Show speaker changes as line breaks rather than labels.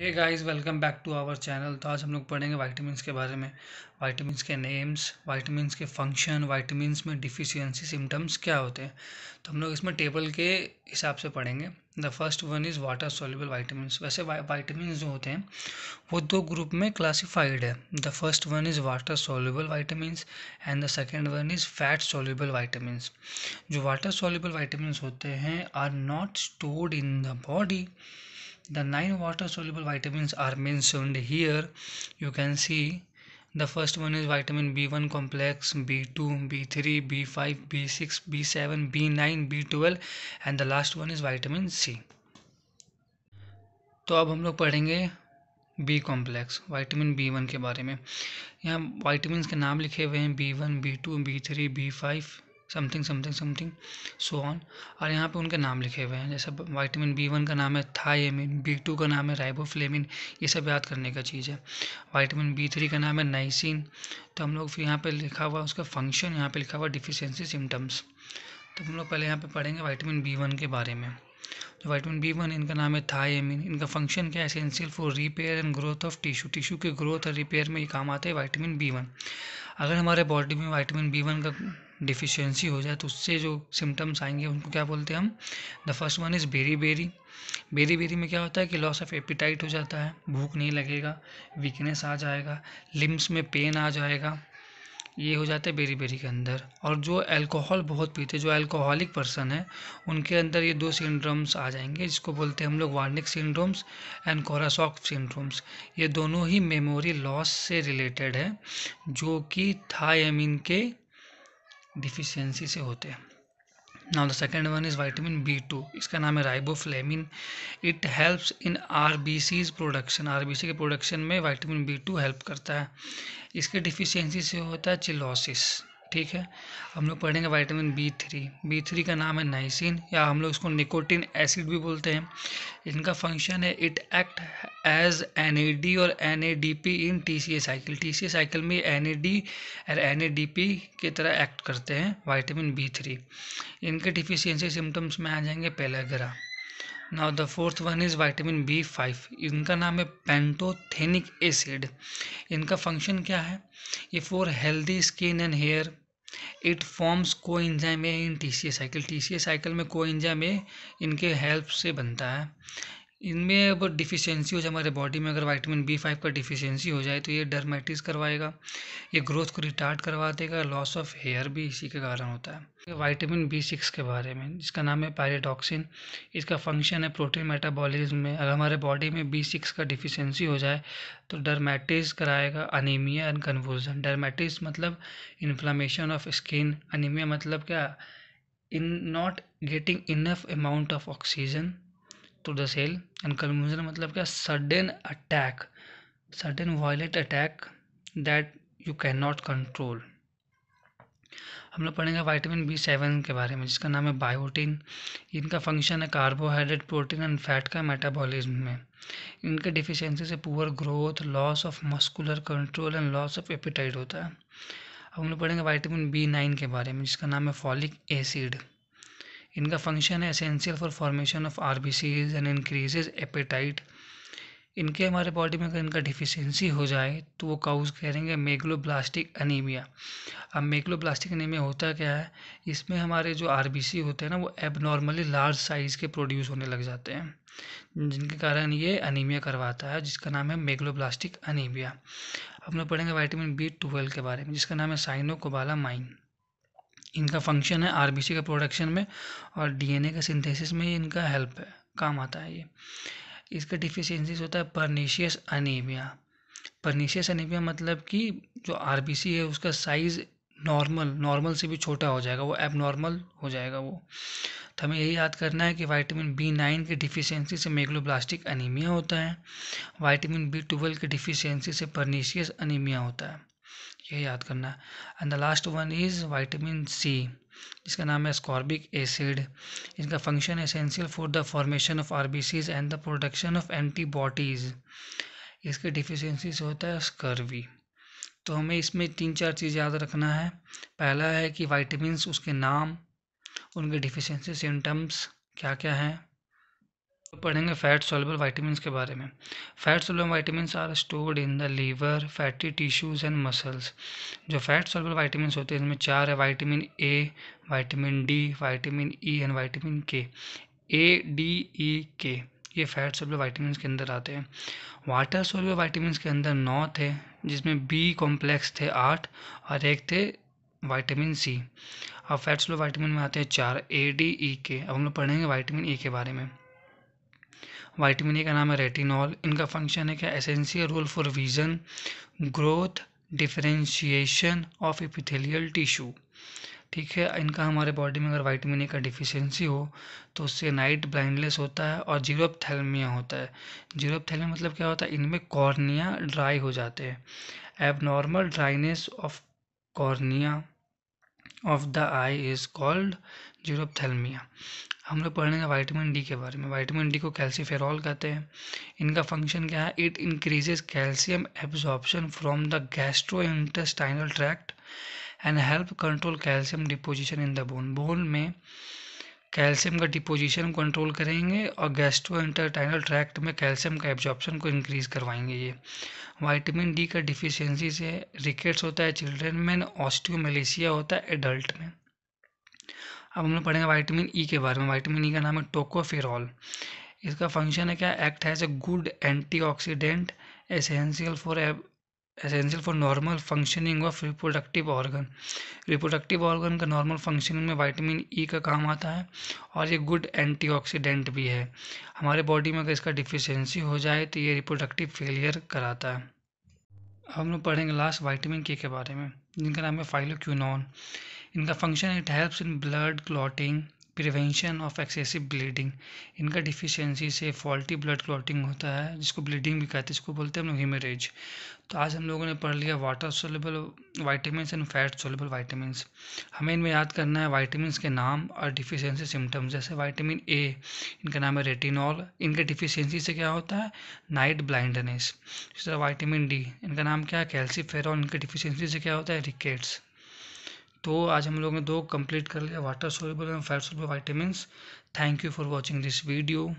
hey guys welcome back to our channel तो आज हम लोग पढ़ेंगे वाइटमिनस के बारे में वाइटमिनस के नेम्स वाइटमिनस के फंक्शन वाइटमिनस में डिफिशियंसी सिम्टम्स क्या होते हैं तो हम लोग इसमें टेबल के हिसाब से पढ़ेंगे the first one is water soluble vitamins वैसे वाइटमिन जो होते हैं वो दो ग्रुप में क्लासीफाइड है the first one is water soluble vitamins and the second one is fat soluble vitamins जो वाटर सोल्यूबल वाइटमिनस होते हैं are not stored in the body the nine water soluble vitamins are mentioned here you can see the first one is vitamin b1 complex b2 b3 b5 b6 b7 b9 b12 and the last one is vitamin c तो अब हम लोग पढ़ेंगे B complex vitamin B one के बारे में यहाँ vitamins के नाम लिखे हुए हैं B one B two B three B five something something something so on और यहाँ पे उनके नाम लिखे हुए हैं जैसे वाइटामिन बी वन का नाम है थायमिन बी टू का नाम है राइबोफ्लेमिन ये सब याद करने का चीज़ है वाइटामिन बी थ्री का नाम है नाइसिन तो हम लोग फिर यहाँ पे लिखा हुआ उसका फंक्शन यहाँ पे लिखा हुआ डिफिशेंसी सिम्टम्स तो हम लोग पहले यहाँ पर पढ़ेंगे वाइटामिन बी वन के बारे में जो वाइटामिन बी वन इनका नाम है थायमिन इनका फंक्शन क्या है essential for repair and growth of tissue tissue के ग्रोथ और रिपेयर में ये काम आते हैं वाइटामिन बी वन अगर हमारे बॉडी में वाइटामिन बी वन का डिफिशेंसी हो जाए तो उससे जो सिम्टम्स आएंगे उनको क्या बोलते हैं हम the first one is berry berry berry beriberi में क्या होता है कि लॉस ऑफ एपिटाइट हो जाता है भूख नहीं लगेगा वीकनेस आ जाएगा लिम्स में पेन आ जाएगा ये हो जाता है बेरी बेरी के अंदर और जो अल्कोहल बहुत पीते जो अल्कोहलिक पर्सन है उनके अंदर ये दो सिंड्रोम्स आ जाएंगे जिसको बोलते हैं हम लोग Wernicke's syndromes and Korsakoff syndromes ये दोनों ही मेमोरी लॉस से रिलेटेड है जो कि थायमिन के डिफिशियंसी से होते हैं now the second one is vitamin B two इसका नाम है riboflavin it helps in R B C's production R B C के प्रोडक्शन में वाइटामिन बी टू हेल्प करता है इसके डिफिशियंसी से होता है चिलोसिस ठीक है हम लोग पढ़ेंगे vitamin B three B three का नाम है नाइसिन या हम लोग इसको निकोटिन एसिड भी बोलते हैं इनका फंक्शन है it act as N A D और N A D P in T C A cycle T C A cycle में एन ए डी और एन ए डी पी की तरह एक्ट करते हैं वाइटामिन बी थ्री इनके deficiency symptoms में आ जाएंगे pellagra now the fourth one is vitamin B five इनका नाम है पेंटोथेनिक एसिड इनका फंक्शन क्या है ये for healthy skin and hair it forms को A in T C A cycle T C A cycle में कोएंजाइम ए इनके हेल्प से बनता है इनमें अब डिफिशेंसी हो जाए हमारे बॉडी में अगर वाइटामिन बी फाइव का डिफिशेंसी हो जाए तो ये डर्माइटिस करवाएगा ये ग्रोथ को रिटार्ट करवा देगा लॉस ऑफ हेयर भी इसी के कारण होता है वाइटामिन बी सिक्स के बारे में जिसका नाम है पैराडॉक्सिन इसका फंक्शन है प्रोटीन मेटाबॉलिज्म में अगर हमारे बॉडी में बी सिक्स का डिफिशेंसी हो जाए तो डरमेटिस कराएगा अनिमिया एंड कन्वल्जन डरमेटिस मतलब इन्फ्लामेशन ऑफ स्किन अनिमिया मतलब क्या in not getting enough amount of oxygen to the cell and convulsion मतलब क्या sudden attack sudden violent attack that you can not control हम लोग पढ़ेंगे वाइटामिन बी सेवन के बारे में जिसका नाम है बायोटीन इनका फंक्शन है कार्बोहाइड्रेट प्रोटीन एंड फैट का मेटाबॉलिज्म में इनके डिफिशेंसी से poor growth loss of muscular control and loss of appetite होता है अब हम लोग पढ़ेंगे वाइटामिन बी नाइन के बारे में जिसका नाम है फॉलिक एसिड इनका फंक्शन है essential for formation of R B Cs and increases appetite इनके हमारे बॉडी में अगर इनका डिफिशेंसी हो जाए तो वो काउज करेंगे मेगलोब्लास्टिक अनीमिया अब मेगलोब्लास्टिक अनीमिया होता क्या है इसमें हमारे जो आर बी सी होते हैं ना वो एबनॉर्मली लार्ज साइज़ के प्रोड्यूस होने लग जाते हैं जिनके कारण ये अनीमिया करवाता है जिसका नाम है मेगलोब्लास्टिक अनीमिया अब हम लोग पढ़ेंगे वाइटामिन बी ट्वेल्व के बारे में जिसका नाम है साइनोकोबाला माइन इनका फंक्शन है आरबीसी का प्रोडक्शन में और डीएनए का सिंथेसिस में इनका हेल्प है काम आता है ये इसका डिफिशेंसीज होता है परनीशियस अनिमिया परनीशियस अनिमिया मतलब कि जो आरबीसी है उसका साइज़ नॉर्मल नॉर्मल से भी छोटा हो जाएगा वो एब नॉर्मल हो जाएगा वो तो हमें यही याद करना है कि वाइटामिन बी नाइन की डिफिशियंसी से मेगलोब्लास्टिक अनिमिया होता है वाइटामिन बी ट्वेल्व की डिफिशियंसी से परनीशियस अनिमिया होता है ये याद करना and the last one is vitamin C जिसका नाम है स्कॉर्बिक एसिड इसका function essential for the formation of RBCs and the production of antibodies इसके डिफिशेंसी से होता है स्कर्वी तो हमें इसमें तीन चार चीज़ याद रखना है पहला है कि वाइटमिन उसके नाम उनके डिफिशेंसी सिम्टम्स क्या क्या हैं पढ़ेंगे फैट सोलबल वाइटामिन के बारे में fat soluble vitamin are stored in the liver fatty tissues and muscles जो फैट सोलबल वाइटामिन होते हैं इनमें चार है vitamin A vitamin D vitamin E and vitamin K A D E के ये फैट सोलबल वाइटामिन के अंदर आते हैं वाटर सोलबल वाइटमिनस के अंदर नौ थे जिसमें बी कॉम्प्लेक्स थे आठ और एक थे वाइटामिन सी अब फैट सोलबल वाइटामिन में आते हैं चार ए डी ई के अब हम लोग पढ़ेंगे वाइटामिन ई e के बारे में वाइटमिन ए का नाम है रेटिनॉल इनका फंक्शन है क्या essential role for vision growth differentiation of epithelial tissue ठीक है इनका हमारे बॉडी में अगर वाइटमिन ए का डिफिशेंसी हो तो उससे नाइट ब्लाइंडनेस होता है और जीरोपथेलमिया होता है जीरोपथेलमिया मतलब क्या होता है इनमें कॉर्निया ड्राई हो जाते हैं abnormal dryness of cornea of the eye is called xerophthalmia हम लोग पढ़ेंगे वाइटामिन डी के बारे में वाइटामिन डी को कैल्सीफेरॉल कहते हैं इनका फंक्शन क्या है it increases calcium absorption from the gastro intestinal tract and help control calcium deposition in the bone bone में कैल्शियम का डिपोजिशन कंट्रोल करेंगे और गैस्ट्रो इंटरटाइनल ट्रैक्ट में कैल्शियम का एब्जॉर्प्शन को इंक्रीज करवाएंगे ये वाइटामिन डी का डिफिशियंसी से रिकेट्स होता है चिल्ड्रन में ऑस्टियोमेलेशिया होता है एडल्ट में अब हम लोग पढ़ेंगे वाइटामिन ई e के बारे में वाइटामिन ई e का नाम है टोकोफेरॉल इसका फंक्शन है क्या एक्ट है as a good antioxidant essential for essential for normal functioning of reproductive organ reproductive organ का नॉर्मल फंक्शनिंग में वाइटामिन ई e का काम आता है और ये गुड एंटीऑक्सीडेंट भी है हमारे बॉडी में अगर इसका डिफिशेंसी हो जाए तो ये रिप्रोडक्टिव फेलियर कराता है हम लोग पढ़ेंगे लास्ट वाइटामिन के के बारे में जिनका नाम है फाइलोक्यूनॉन इनका function it helps in blood clotting prevention of excessive bleeding इनका डिफिशियंसी से फॉल्टी ब्लड क्लॉटिंग होता है जिसको ब्लीडिंग भी कहते हैं इसको बोलते हैं हम लोग हीमरेज तो आज हम लोगों ने पढ़ लिया water soluble vitamins and fat soluble vitamins हमें इनमें याद करना है वाइटामस के नाम और डिफिशियंसी सिम्टम्स जैसे वाइटामिन ए इनका नाम है रेटिनॉल इनके डिफिशियंसी से क्या होता है नाइट ब्लाइंडनेस इस तरह वाइटामिन डी इनका नाम क्या है कैल्सिफेरॉल इनके डिफिशियंसी से क्या होता है रिकेट्स तो आज हम लोगों ने दो कंप्लीट कर लिया water soluble and fat soluble vitamins thank you for watching this video